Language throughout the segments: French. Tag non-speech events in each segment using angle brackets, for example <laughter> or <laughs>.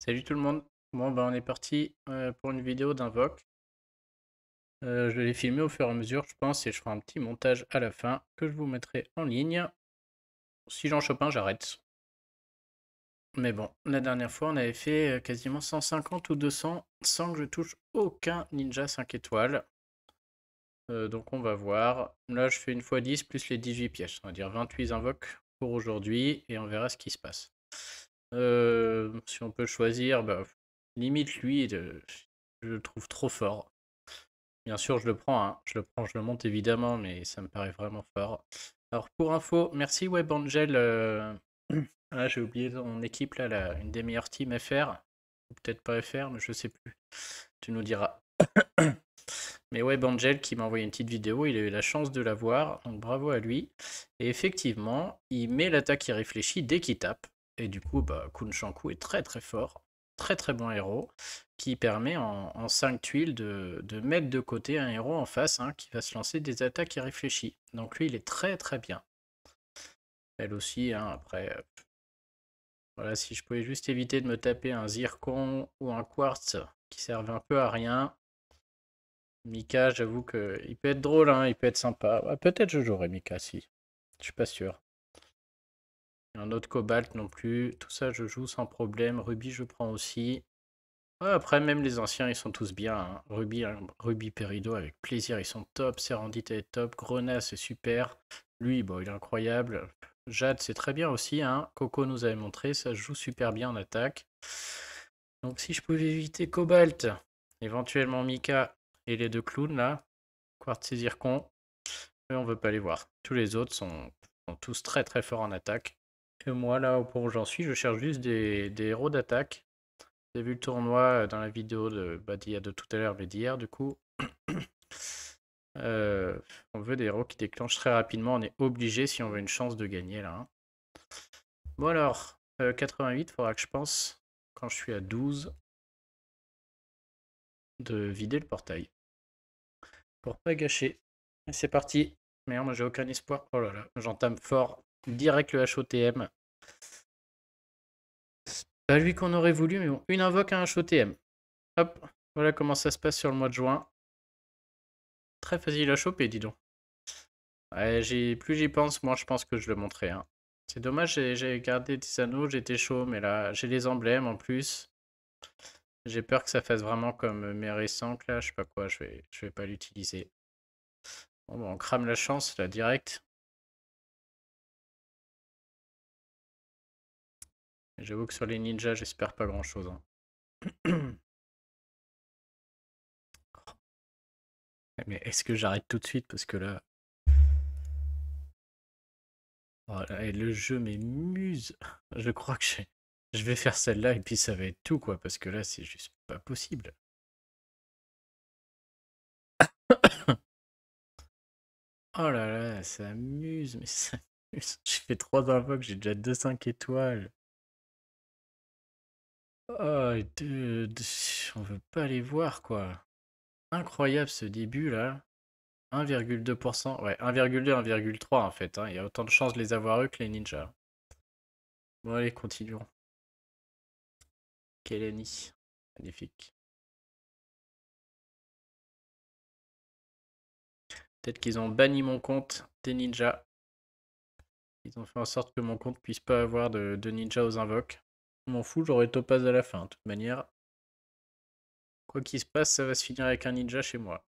Salut tout le monde. Bon, ben, on est parti euh, pour une vidéo d'Invoque. Euh, je je les filmer au fur et à mesure, je pense, et je ferai un petit montage à la fin que je vous mettrai en ligne. Si j'en chope un, j'arrête. Mais bon, la dernière fois, on avait fait euh, quasiment 150 ou 200 sans que je touche aucun ninja 5 étoiles. donc on va voir. Là, je fais une fois 10 plus les 18 pièges, on va dire 28 invoques pour aujourd'hui, et on verra ce qui se passe si on peut choisir, bah, limite lui, euh, je, le trouve trop fort. Bien sûr, je le prends, hein. je le prends, je le monte évidemment, mais ça me paraît vraiment fort. Alors pour info, merci WebAngel. Euh, <clears throat> ah, j'ai oublié ton équipe là, une des meilleures teams FR. Peut-être pas FR, mais je sais plus. Tu nous diras. <clears throat> mais WebAngel qui m'a envoyé une petite vidéo, il a eu la chance de la voir, donc bravo à lui. Et effectivement, il met l'attaque qui réfléchit dès qu'il tape. Et du coup, bah, Kun est très très fort, très très bon héros, qui permet en, 5 tuiles de, mettre de côté un héros en face hein, qui va se lancer des attaques irréfléchies. Donc lui, il est très très bien. Elle aussi, hein, après. Euh, voilà, si je pouvais juste éviter de me taper un zircon ou un quartz qui servent un peu à rien. Mika, j'avoue qu'il peut être drôle, hein, il peut être sympa. Peut-être je jouerai Mika, si. Je suis pas sûr. Un autre cobalt non plus. Tout ça, je joue sans problème. Ruby, je prends aussi. après, même les anciens, ils sont tous bien. Hein. Ruby, hein, Ruby Perido, avec plaisir, ils sont top. Serendite est top. Grenat, c'est super. Lui, bon, il est incroyable. Jade, c'est très bien aussi. Hein. Coco nous avait montré, ça joue super bien en attaque. Donc, si je pouvais éviter Cobalt, éventuellement Mika et les deux clowns, là, Quartz saisir Zircon, mais on veut pas les voir. Tous les autres sont tous très très forts en attaque moi, là, où j'en suis, je cherche juste des, héros d'attaque. Vous vu le tournoi euh, dans la vidéo de, badia de tout à l'heure, mais d'hier, du coup. <coughs> Euh, on veut des héros qui déclenchent très rapidement. On est obligé si on veut une chance de gagner, là. Hein. Bon, alors, 88, euh, faudra que je pense, quand je suis à 12, de vider le portail. Pour pas gâcher. C'est parti. Merde, moi j'ai aucun espoir. Oh là là, j'entame fort direct le HOTM. Pas bah, lui qu'on aurait voulu, mais bon. Une invoque à un HOTM. Hop, voilà comment ça se passe sur le mois de juin. Très facile à choper, dis donc. plus j'y pense, moi je pense que je le montrerai. Hein. C'est dommage, j'ai gardé des anneaux, j'étais chaud, mais là, j'ai les emblèmes en plus. J'ai peur que ça fasse vraiment comme mes récents, là, je sais pas quoi, je vais, je vais pas l'utiliser. Bon, on crame la chance, là, direct. J'avoue que sur les ninjas, j'espère pas grand chose. Hein. <coughs> Mais est-ce que j'arrête tout de suite parce que là. Voilà, oh le jeu m'émuse. Je crois que je... vais faire celle-là et puis ça va être tout, quoi, parce que là, c'est juste pas possible. <coughs> oh là là, ça amuse, mais ça amuse. <laughs> J'ai fait trois invoques, j'ai déjà deux cinq étoiles. Oh, on veut pas les voir, quoi. Incroyable ce début là. 1,2%. Ouais, 1,2, 1,3 en fait. hein. Il y a autant de chances de les avoir eux que les ninjas. Bon, allez, continuons. Keleni. Magnifique. Peut-être qu'ils ont banni mon compte des ninjas. Ils ont fait en sorte que mon compte puisse pas avoir de, de ninja aux invoques. Je m'en fous, j'aurai Topaz à la fin. De toute manière, quoi qu'il se passe, ça va se finir avec un ninja chez moi.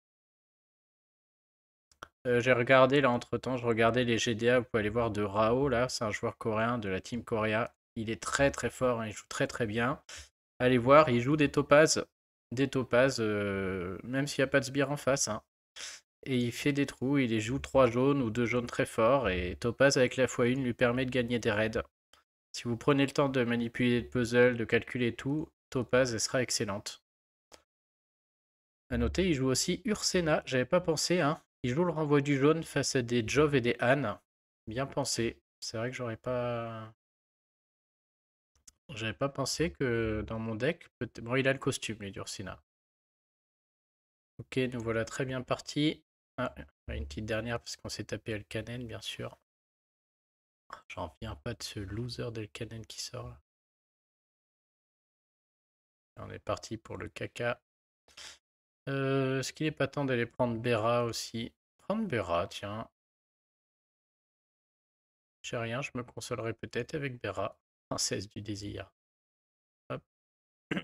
Euh, j'ai regardé, là, entre-temps, je regardais les GDA. Vous pouvez aller voir de Rao, là. C'est un joueur coréen de la Team Korea. Il est très, très fort. Hein, il joue très, très bien. Allez voir, il joue des Topaz. Des Topaz, euh, même s'il n'y a pas de sbire en face. Hein. Et il fait des trous. Il les joue trois jaunes ou deux jaunes très forts. Et Topaz, avec la fois une lui permet de gagner des raids. Si vous prenez le temps de manipuler le puzzle, de calculer tout, Topaz, elle sera excellente. A noter, il joue aussi Ursena, j'avais pas pensé, hein. Il joue le renvoi du jaune face à des Jove et des Anne. Bien pensé. C'est vrai que j'aurais pas... J'avais pas pensé que dans mon deck... Bon, il a le costume, lui, d'Ursena. Ok, nous voilà très bien partis. Ah, une petite dernière parce qu'on s'est tapé le Alcanen, bien sûr. J'en viens pas de ce loser Del qui sort là. On est parti pour le caca. Euh, est-ce qu'il est pas temps d'aller prendre Bera aussi Prendre Bera, tiens. J'ai rien, je me consolerai peut-être avec Bera, princesse du désir. Hop. <coughs>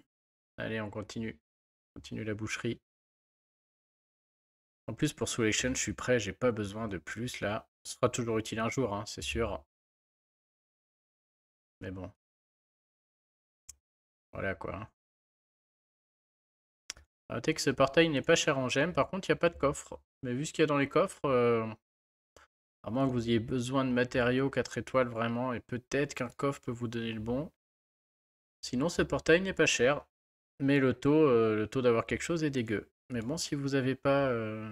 Allez, on continue. On continue la boucherie. En plus, pour Soulation, je suis prêt, j'ai pas besoin de plus là. Ce sera toujours utile un jour, hein, c'est sûr. Mais bon. Voilà quoi. Notez que ce portail n'est pas cher en gemme. Par contre, il n'y a pas de coffre. Mais vu ce qu'il y a dans les coffres, euh, à moins que vous ayez besoin de matériaux 4 étoiles vraiment, et peut-être qu'un coffre peut vous donner le bon. Sinon, ce portail n'est pas cher. Mais le taux, euh, le taux d'avoir quelque chose est dégueu. Mais bon, si vous n'avez pas euh,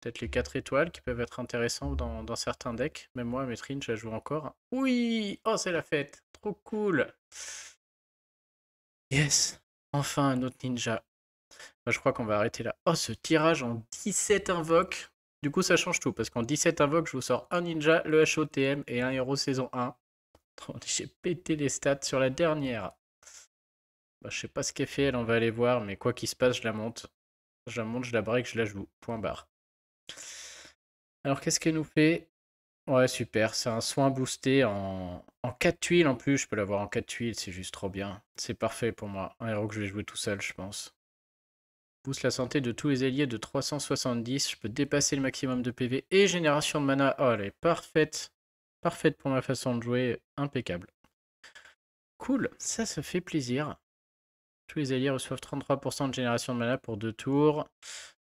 peut-être les 4 étoiles qui peuvent être intéressantes dans, certains decks, même moi, Métrine, je la joue encore. Oui Oh, c'est la fête Trop cool. Yes. Enfin un autre ninja. Bah, je crois qu'on va arrêter là. Oh, ce tirage en 17 invoques. Du coup, ça change tout. Parce qu'en 17 invoques, je vous sors un ninja, le HOTM et un héros saison 1. J'ai pété les stats sur la dernière. Bah, je sais pas ce qu'elle fait, elle, on va aller voir. Mais quoi qu'il se passe, je la monte. Je la monte, je la break, je la joue. Point barre. Alors, qu'est-ce qu'elle nous fait Ouais, super. C'est un soin boosté en, en 4 tuiles en plus. Je peux l'avoir en 4 tuiles, c'est juste trop bien. C'est parfait pour moi. Un héros que je vais jouer tout seul, je pense. Pousse la santé de tous les alliés de 370. Je peux dépasser le maximum de PV et génération de mana. Oh, elle est parfaite. Parfaite pour ma façon de jouer. Impeccable. Cool, ça, ça fait plaisir. Tous les alliés reçoivent 33% de génération de mana pour deux tours.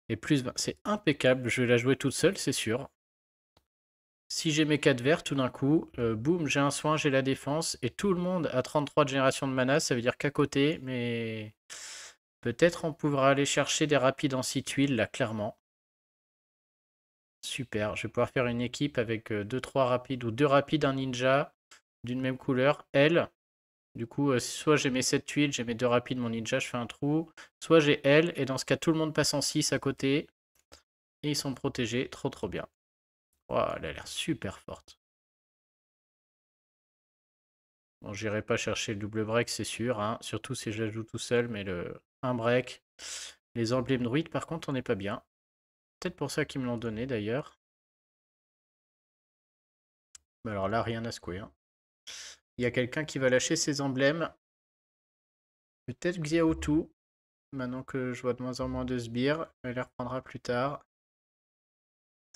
Et plus C'est impeccable. Je vais la jouer toute seule, c'est sûr. Si j'ai mes 4 verts, tout d'un coup, euh, boum, j'ai un soin, j'ai la défense, et tout le monde a 33 de génération de mana, ça veut dire qu'à côté, mais peut-être on pourra aller chercher des rapides en 6 tuiles, là, clairement. Super, je vais pouvoir faire une équipe avec 2-3 euh, rapides, ou 2 rapides, un ninja, d'une même couleur, L. Du coup, euh, soit j'ai mes 7 tuiles, j'ai mes 2 rapides, mon ninja, je fais un trou, soit j'ai L et dans ce cas, tout le monde passe en 6 à côté, et ils sont protégés, trop trop bien elle a l'air super forte. Bon, j'irai pas chercher le double break, c'est sûr. Hein. Surtout si je la joue tout seul, mais le un break. Les emblèmes druides, par contre, on n'est pas bien. Peut-être pour ça qu'ils me l'ont donné, d'ailleurs. Mais alors là, rien à secouer. Hein. Il y a quelqu'un qui va lâcher ses emblèmes. Peut-être Xiaotu. Maintenant que je vois de moins en moins de sbires, elle les reprendra plus tard.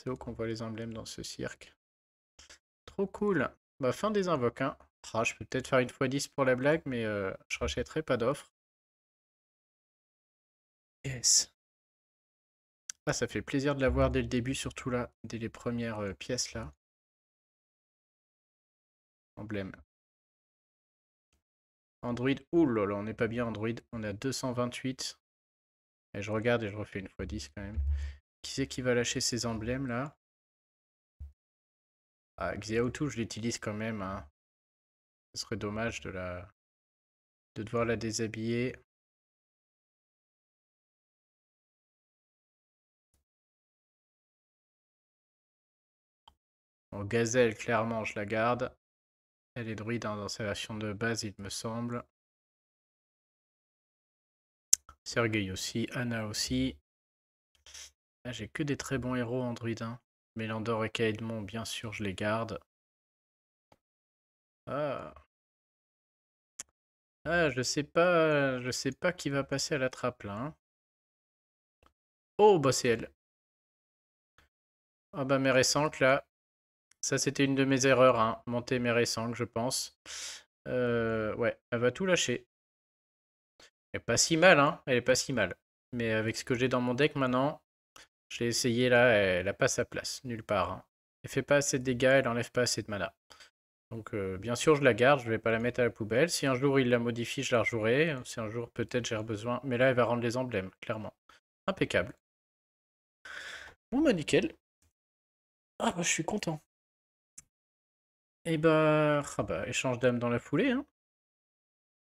C'est haut qu'on voit les emblèmes dans ce cirque. Trop cool. Bah, fin des invoques. Hein. Ah, je peux peut-être faire une fois 10 pour la blague, mais euh, je rachèterai pas d'offres. Yes. Ah, ça fait plaisir de l'avoir dès le début, surtout là, dès les premières euh, pièces là. Emblème. Android. Ouh là on n'est pas bien Android. On a 228. Et je regarde et je refais une fois 10 quand même. Qui c'est qui va lâcher ses emblèmes là Ah, Xiaotu, je l'utilise quand même. Hein. Ce serait dommage de la de devoir la déshabiller. Bon, Gazelle, clairement, je la garde. Elle est druide hein, dans sa version de base, il me semble. Sergei aussi, Anna aussi. Ah, j'ai que des très bons héros en hein. druide. Mélandor et Kaedmon, bien sûr, je les garde. Ah. Ah, je sais pas, je sais pas qui va passer à la trappe là. Hein. Oh, bah c'est elle. Ah bah mes récentes là. Ça c'était une de mes erreurs, hein, Monter mes récentes, je pense. Euh, ouais, elle va tout lâcher. Elle est pas si mal, hein. Elle est pas si mal. Mais avec ce que j'ai dans mon deck maintenant, je l'ai essayé là, elle n'a pas sa place, nulle part. Elle hein. Elle fait pas assez de dégâts, elle enlève pas assez de mana. Donc euh, bien sûr je la garde, je vais pas la mettre à la poubelle. Si un jour il la modifie, je la rejouerai. Si un jour peut-être j'ai besoin. Mais là elle va rendre les emblèmes, clairement. Impeccable. Bon bah nickel. Ah bah je suis content. Et eh bah, ah, bah échange d'âme dans la foulée. Hein.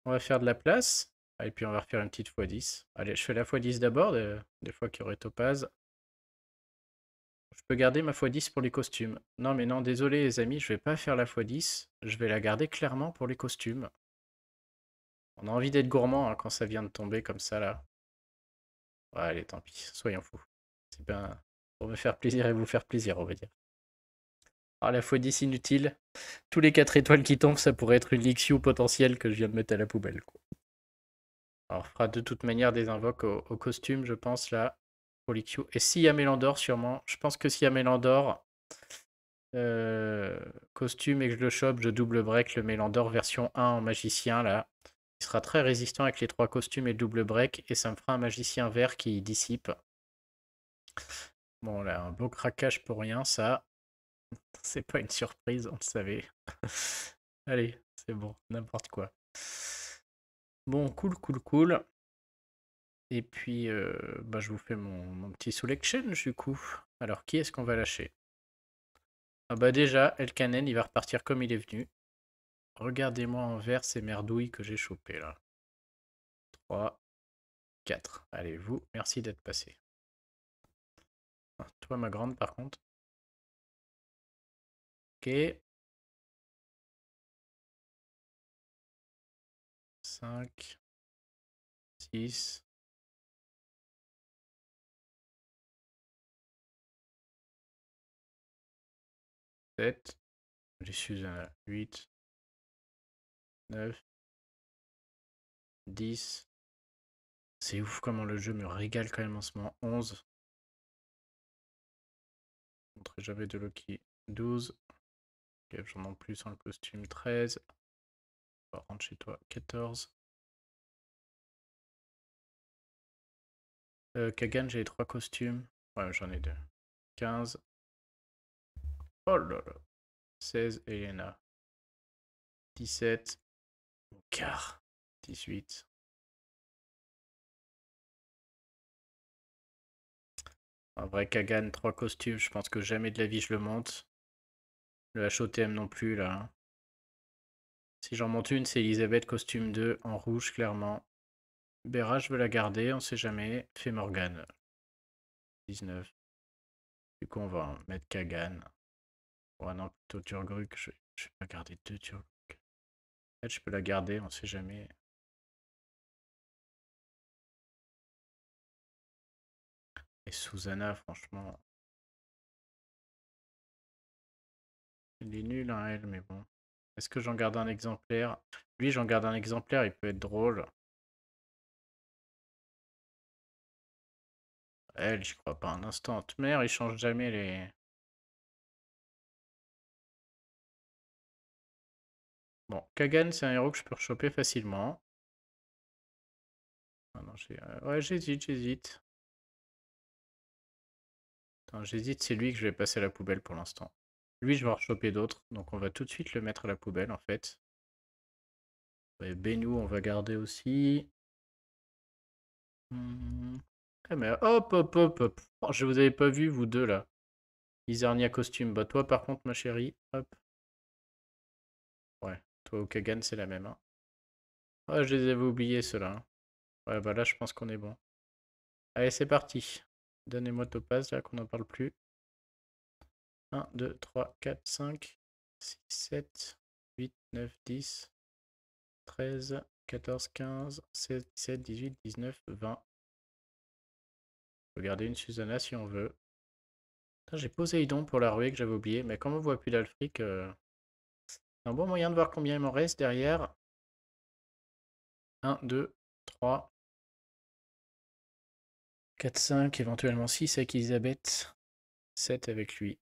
On va faire de la place. Ah, et puis on va refaire une petite x10. Allez, je fais la x10 d'abord, des, fois qu'il y aurait topaz. Je peux garder ma x10 pour les costumes. Non mais non, désolé les amis, je vais pas faire la x10. Je vais la garder clairement pour les costumes. On a envie d'être gourmand hein, quand ça vient de tomber comme ça là. Ouais, allez, tant pis, soyons fous. C'est bien pour me faire plaisir et vous faire plaisir, on va dire. Ah la x10 inutile. Tous les 4 étoiles qui tombent, ça pourrait être une Lixiu potentielle que je viens de mettre à la poubelle. Alors, on fera de toute manière des invoques aux costumes je pense, là. Et s'il y a Mélandor, sûrement. Je pense que s'il y a Mélandor, euh, costume et que je le chope, je double break le Mélandor version 1 en magicien là. Il sera très résistant avec les trois costumes et double break et ça me fera un magicien vert qui dissipe. Bon là, un beau craquage pour rien ça. <laughs> C'est pas une surprise, on le savait. <laughs> Allez, c'est bon, n'importe quoi. Bon, cool, cool, cool. Et puis, bah, je vous fais mon, mon, petit selection du coup. Alors, qui est-ce qu'on va lâcher Ah bah déjà, Elkanen, il va repartir comme il est venu. Regardez-moi en vert ces merdouilles que j'ai chopées là. 3, 4. Allez, vous, merci d'être passé. Ah, toi, ma grande, par contre. Ok. 5, 6, 7, je suis a 8, 9, 10. C'est ouf comment le jeu me régale quand même en ce moment. 11. montrerai jamais de Loki. 12. J'en ai plus en costume. 13. rentre chez toi. 14. Euh, Kagan, j'ai trois costumes. Ouais, j'en ai deux. 15. Oh là là. 16, Elena. 17, Car. 18. En vrai, Kagan, 3 costumes, je pense que jamais de la vie je le monte. Le HOTM non plus, là. Hein. Si j'en monte une, c'est Elisabeth, costume 2, en rouge, clairement. Béra, je veux la garder, on sait jamais. Fait Morgane. 19. Du coup, on va mettre Kagan. Oh non, plutôt Turgruk Je, vais pas garder deux Turgruc. Peut-être je peux la garder, on sait jamais. Et Susanna, franchement. Elle est nulle, hein, elle, mais bon. Est-ce que j'en garde un exemplaire Lui, j'en garde un exemplaire, il peut être drôle. Elle, je crois pas un instant. Mère, il change jamais les... Bon, Kagan, c'est un héros que je peux rechoper facilement. Ah non, euh, ouais, j'hésite, j'hésite. J'hésite, c'est lui que je vais passer à la poubelle pour l'instant. Lui, je vais en rechoper d'autres, donc on va tout de suite le mettre à la poubelle en fait. Benou, on va garder aussi. mais mmh, hop, hop, hop, hop. Oh, je vous avais pas vu, vous deux là. Izarnia costume. Bah toi par contre, ma chérie, hop, toi, ou Kagan, c'est la même. Hein. je les avais oubliés, ceux-là. Hein. Ouais, bah là, je pense qu'on est bon. Allez, c'est parti. Donnez-moi Topaz, là, qu'on n'en parle plus. 1, 2, 3, 4, 5, 6, 7, 8, 9, 10, 13, 14, 15, 16, 17, 18, 19, 20. On peut garder une Susanna si on veut. J'ai posé Idon pour la ruée que j'avais oublié, mais comme on voit plus d'Alfric, euh, un bon moyen de voir combien il m'en reste derrière. 1, 2, 3, 4, 5, éventuellement 6 avec Elisabeth, 7 avec lui.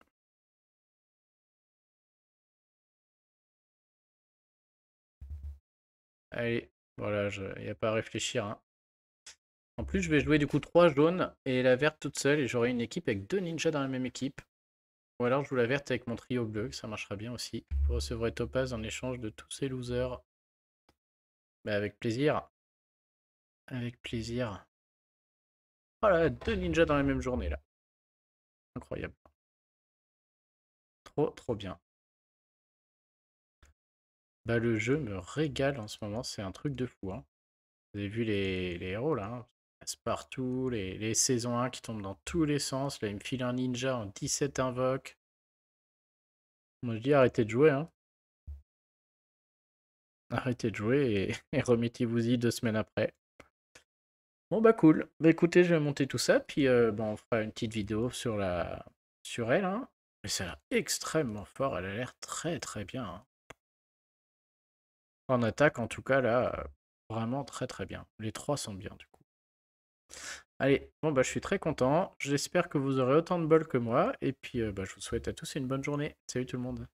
Allez, voilà, il n'y a pas à réfléchir. Hein. En plus, je vais jouer du coup 3 jaunes et la verte toute seule et j'aurai une équipe avec deux ninjas dans la même équipe. Ou alors je vous la verte avec mon trio bleu, ça marchera bien aussi. Vous recevrez Topaz en échange de tous ces losers. mais bah, avec plaisir. Avec plaisir. Voilà, oh deux ninjas dans la même journée là. Incroyable. Trop, trop bien. Bah le jeu me régale en ce moment, c'est un truc de fou. Hein. Vous avez vu les, héros là, hein partout, les, saisons 1 qui tombent dans tous les sens. Là, il me file un ninja en 17 invoques. Moi, je dis arrêtez de jouer. Hein. Arrêtez de jouer <laughs> et, remettez-vous-y deux semaines après. Bon, bah cool. Bah écoutez, je vais monter tout ça, puis euh, bah, on fera une petite vidéo sur, la... sur elle. Hein. Mais ça a l'air extrêmement fort, elle a l'air très très bien. Hein. En attaque, en tout cas, là, euh, vraiment très très bien. Les trois sont bien, du coup. Allez, bon bah je suis très content. J'espère que vous aurez autant de bol que moi. Et puis euh, bah, je vous souhaite à tous une bonne journée. Salut tout le monde.